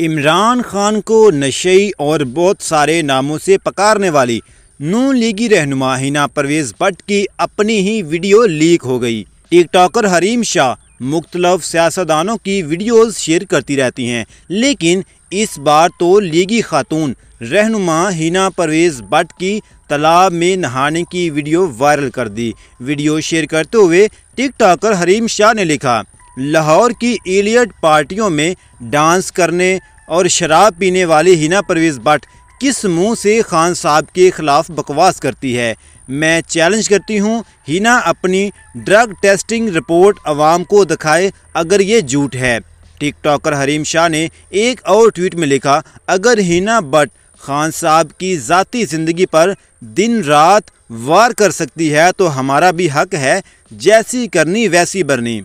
इमरान खान को नशे और बहुत सारे नामों से पकारने वाली नू लीगी रहनुमा हिना परवेज भट्ट की अपनी ही वीडियो लीक हो गई टिकटॉकर हरीम शाह मुख्तलफ सियासतदानों की वीडियोस शेयर करती रहती हैं लेकिन इस बार तो लीगी खातून रहनुमा हिना परवेज भट्ट की तालाब में नहाने की वीडियो वायरल कर दी वीडियो शेयर करते हुए टिकटॉकर हरीम शाह ने लिखा लाहौर की एलियट पार्टियों में डांस करने और शराब पीने वाली हिना परवेज़ भट्ट किस मुंह से खान साहब के खिलाफ बकवास करती है मैं चैलेंज करती हूं हिना अपनी ड्रग टेस्टिंग रिपोर्ट अवाम को दिखाए अगर ये झूठ है टिकटॉकर हरीम शाह ने एक और ट्वीट में लिखा अगर हिना बट खान साहब की ज़ाती ज़िंदगी पर दिन रात वार कर सकती है तो हमारा भी हक है जैसी करनी वैसी बरनी